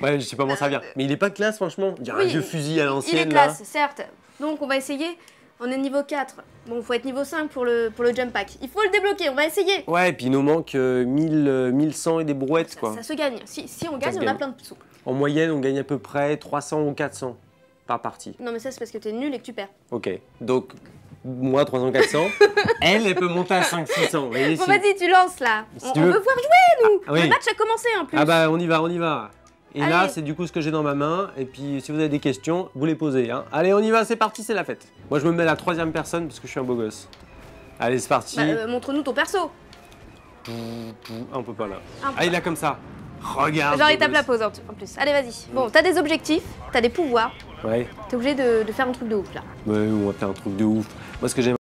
Ouais, je sais pas comment ça vient. Euh, mais il est pas classe, franchement. Il y a un jeu fusil à l'ancienne Il est classe, certes. Donc on va essayer. On est niveau 4. Bon, faut être niveau 5 pour le, pour le jump pack. Il faut le débloquer, on va essayer. Ouais, et puis il nous manque 1000, euh, 1100 euh, et des brouettes, quoi. Ça se gagne. Si, on gagne, on a plein de sous. En moyenne, on gagne à peu près 300 ou 400 par partie. Non, mais ça, c'est parce que t'es nul et que tu perds. Ok, donc moi 300, 400. elle, elle peut monter à 500, 600. Bon, vas-y, tu lances là. on, veut voir jouer, nous. Ah, le match a commencé en plus. Ah bah, on y va, on y va. Et là, c'est du coup ce que j'ai dans ma main. Et puis, si vous avez des questions, vous les posez. Hein. Allez, on y va, c'est parti, c'est la fête. Moi, je me mets la troisième personne parce que je suis un beau gosse. Allez, c'est parti. Bah, euh, montre-nous ton perso. Un on peut pas là. Ah, il a comme ça. Regarde. Genre, il tape la pose en plus. Allez, vas-y. Bon, t'as des objectifs, t'as des pouvoirs. Ouais. T'es obligé de, faire un truc de ouf là. Ouais, on va faire un truc de ouf. Moi, ce que j'aime.